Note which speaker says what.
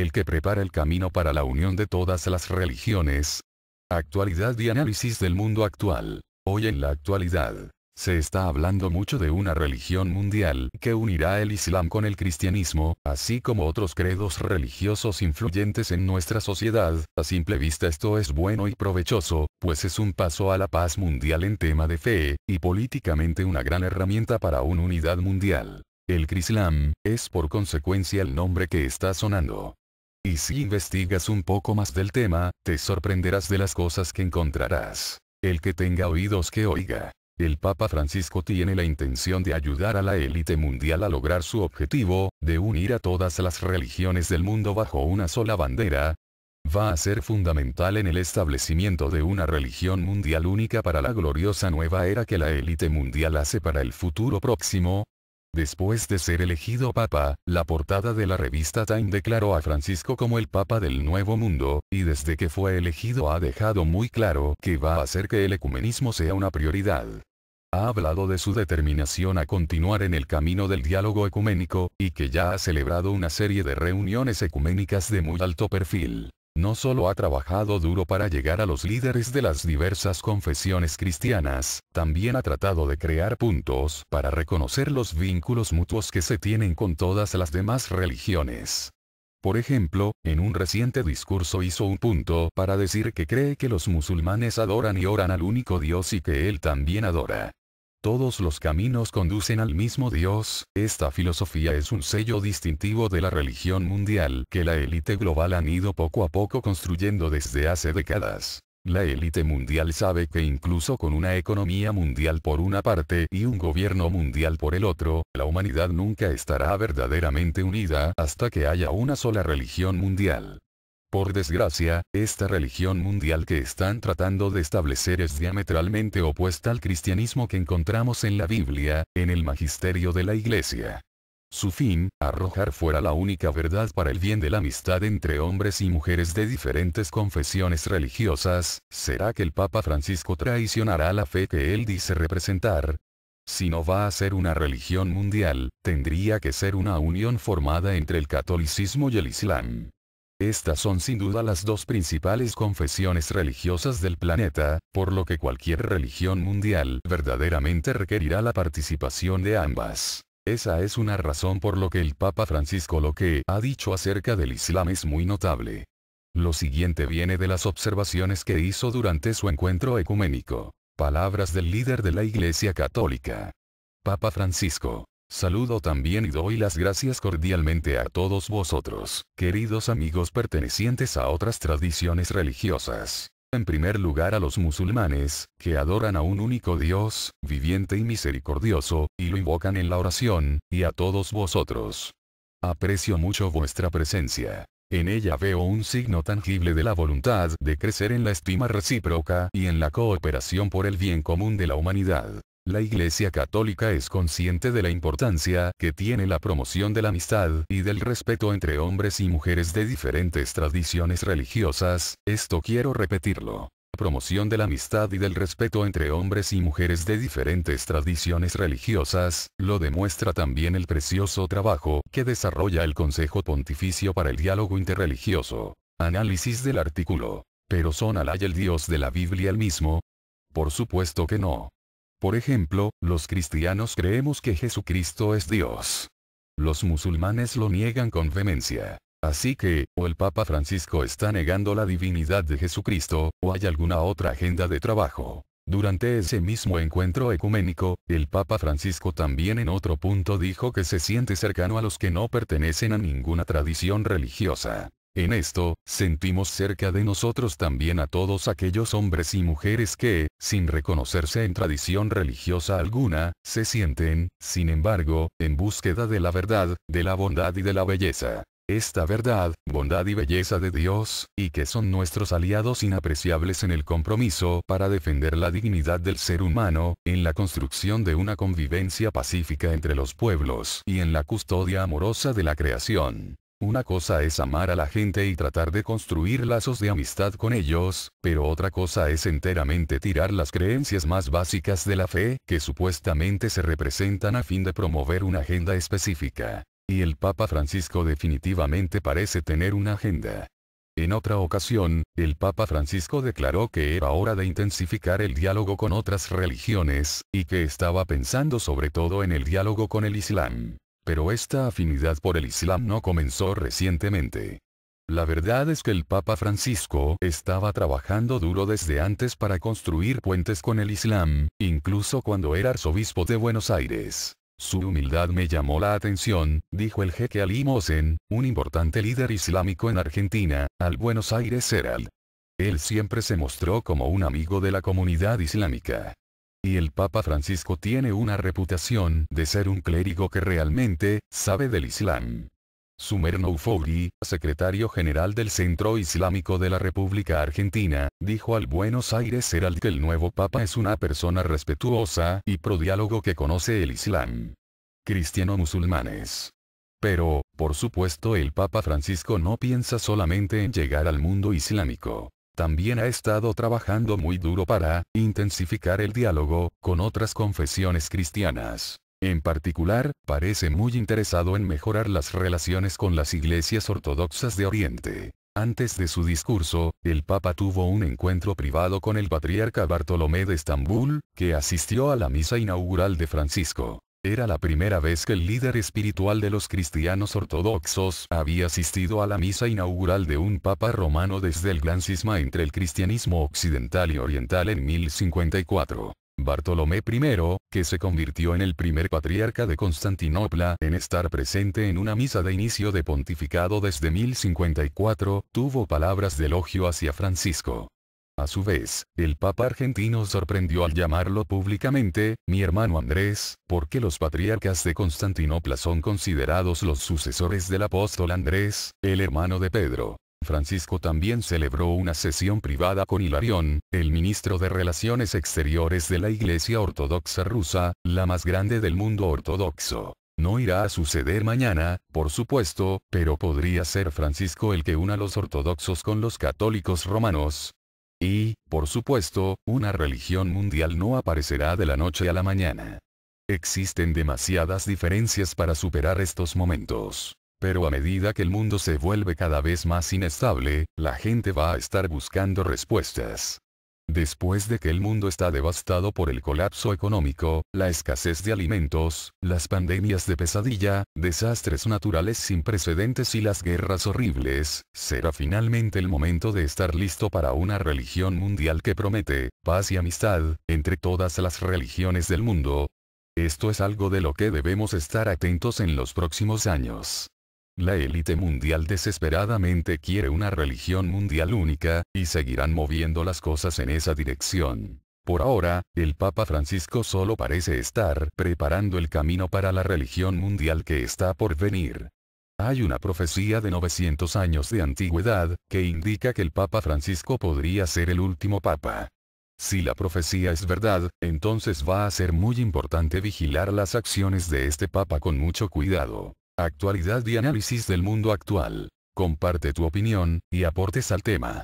Speaker 1: el que prepara el camino para la unión de todas las religiones. Actualidad y análisis del mundo actual. Hoy en la actualidad, se está hablando mucho de una religión mundial que unirá el Islam con el cristianismo, así como otros credos religiosos influyentes en nuestra sociedad. A simple vista esto es bueno y provechoso, pues es un paso a la paz mundial en tema de fe, y políticamente una gran herramienta para una unidad mundial. El Crislam, es por consecuencia el nombre que está sonando. Y si investigas un poco más del tema, te sorprenderás de las cosas que encontrarás. El que tenga oídos que oiga. El Papa Francisco tiene la intención de ayudar a la élite mundial a lograr su objetivo, de unir a todas las religiones del mundo bajo una sola bandera, va a ser fundamental en el establecimiento de una religión mundial única para la gloriosa nueva era que la élite mundial hace para el futuro próximo, Después de ser elegido papa, la portada de la revista Time declaró a Francisco como el papa del Nuevo Mundo, y desde que fue elegido ha dejado muy claro que va a hacer que el ecumenismo sea una prioridad. Ha hablado de su determinación a continuar en el camino del diálogo ecuménico, y que ya ha celebrado una serie de reuniones ecuménicas de muy alto perfil. No solo ha trabajado duro para llegar a los líderes de las diversas confesiones cristianas, también ha tratado de crear puntos para reconocer los vínculos mutuos que se tienen con todas las demás religiones. Por ejemplo, en un reciente discurso hizo un punto para decir que cree que los musulmanes adoran y oran al único Dios y que él también adora. Todos los caminos conducen al mismo Dios, esta filosofía es un sello distintivo de la religión mundial que la élite global han ido poco a poco construyendo desde hace décadas. La élite mundial sabe que incluso con una economía mundial por una parte y un gobierno mundial por el otro, la humanidad nunca estará verdaderamente unida hasta que haya una sola religión mundial. Por desgracia, esta religión mundial que están tratando de establecer es diametralmente opuesta al cristianismo que encontramos en la Biblia, en el magisterio de la Iglesia. Su fin, arrojar fuera la única verdad para el bien de la amistad entre hombres y mujeres de diferentes confesiones religiosas, ¿será que el Papa Francisco traicionará la fe que él dice representar? Si no va a ser una religión mundial, tendría que ser una unión formada entre el catolicismo y el Islam. Estas son sin duda las dos principales confesiones religiosas del planeta, por lo que cualquier religión mundial verdaderamente requerirá la participación de ambas. Esa es una razón por lo que el Papa Francisco lo que ha dicho acerca del Islam es muy notable. Lo siguiente viene de las observaciones que hizo durante su encuentro ecuménico. Palabras del líder de la Iglesia Católica. Papa Francisco. Saludo también y doy las gracias cordialmente a todos vosotros, queridos amigos pertenecientes a otras tradiciones religiosas. En primer lugar a los musulmanes, que adoran a un único Dios, viviente y misericordioso, y lo invocan en la oración, y a todos vosotros. Aprecio mucho vuestra presencia. En ella veo un signo tangible de la voluntad de crecer en la estima recíproca y en la cooperación por el bien común de la humanidad. La Iglesia Católica es consciente de la importancia que tiene la promoción de la amistad y del respeto entre hombres y mujeres de diferentes tradiciones religiosas, esto quiero repetirlo promoción de la amistad y del respeto entre hombres y mujeres de diferentes tradiciones religiosas, lo demuestra también el precioso trabajo que desarrolla el Consejo Pontificio para el Diálogo Interreligioso. Análisis del artículo. ¿Pero son Alá el Dios de la Biblia el mismo? Por supuesto que no. Por ejemplo, los cristianos creemos que Jesucristo es Dios. Los musulmanes lo niegan con vehemencia. Así que, o el Papa Francisco está negando la divinidad de Jesucristo, o hay alguna otra agenda de trabajo. Durante ese mismo encuentro ecuménico, el Papa Francisco también en otro punto dijo que se siente cercano a los que no pertenecen a ninguna tradición religiosa. En esto, sentimos cerca de nosotros también a todos aquellos hombres y mujeres que, sin reconocerse en tradición religiosa alguna, se sienten, sin embargo, en búsqueda de la verdad, de la bondad y de la belleza. Esta verdad, bondad y belleza de Dios, y que son nuestros aliados inapreciables en el compromiso para defender la dignidad del ser humano, en la construcción de una convivencia pacífica entre los pueblos y en la custodia amorosa de la creación. Una cosa es amar a la gente y tratar de construir lazos de amistad con ellos, pero otra cosa es enteramente tirar las creencias más básicas de la fe, que supuestamente se representan a fin de promover una agenda específica. Y el Papa Francisco definitivamente parece tener una agenda. En otra ocasión, el Papa Francisco declaró que era hora de intensificar el diálogo con otras religiones, y que estaba pensando sobre todo en el diálogo con el Islam. Pero esta afinidad por el Islam no comenzó recientemente. La verdad es que el Papa Francisco estaba trabajando duro desde antes para construir puentes con el Islam, incluso cuando era arzobispo de Buenos Aires. Su humildad me llamó la atención, dijo el jeque Ali Mosen, un importante líder islámico en Argentina, al Buenos Aires Herald. Él siempre se mostró como un amigo de la comunidad islámica y el Papa Francisco tiene una reputación de ser un clérigo que realmente sabe del Islam. Sumer Noufouri, secretario general del Centro Islámico de la República Argentina, dijo al Buenos Aires Herald que el nuevo Papa es una persona respetuosa y prodiálogo que conoce el Islam. Cristiano-musulmanes. Pero, por supuesto el Papa Francisco no piensa solamente en llegar al mundo islámico. También ha estado trabajando muy duro para intensificar el diálogo con otras confesiones cristianas. En particular, parece muy interesado en mejorar las relaciones con las iglesias ortodoxas de Oriente. Antes de su discurso, el Papa tuvo un encuentro privado con el patriarca Bartolomé de Estambul, que asistió a la misa inaugural de Francisco. Era la primera vez que el líder espiritual de los cristianos ortodoxos había asistido a la misa inaugural de un papa romano desde el gran cisma entre el cristianismo occidental y oriental en 1054. Bartolomé I, que se convirtió en el primer patriarca de Constantinopla en estar presente en una misa de inicio de pontificado desde 1054, tuvo palabras de elogio hacia Francisco. A su vez, el Papa argentino sorprendió al llamarlo públicamente, mi hermano Andrés, porque los patriarcas de Constantinopla son considerados los sucesores del apóstol Andrés, el hermano de Pedro. Francisco también celebró una sesión privada con Hilarión, el ministro de Relaciones Exteriores de la Iglesia Ortodoxa rusa, la más grande del mundo ortodoxo. No irá a suceder mañana, por supuesto, pero podría ser Francisco el que una los ortodoxos con los católicos romanos, y, por supuesto, una religión mundial no aparecerá de la noche a la mañana. Existen demasiadas diferencias para superar estos momentos. Pero a medida que el mundo se vuelve cada vez más inestable, la gente va a estar buscando respuestas. Después de que el mundo está devastado por el colapso económico, la escasez de alimentos, las pandemias de pesadilla, desastres naturales sin precedentes y las guerras horribles, será finalmente el momento de estar listo para una religión mundial que promete paz y amistad entre todas las religiones del mundo. Esto es algo de lo que debemos estar atentos en los próximos años. La élite mundial desesperadamente quiere una religión mundial única, y seguirán moviendo las cosas en esa dirección. Por ahora, el Papa Francisco solo parece estar preparando el camino para la religión mundial que está por venir. Hay una profecía de 900 años de antigüedad, que indica que el Papa Francisco podría ser el último Papa. Si la profecía es verdad, entonces va a ser muy importante vigilar las acciones de este Papa con mucho cuidado. Actualidad y análisis del mundo actual. Comparte tu opinión y aportes al tema.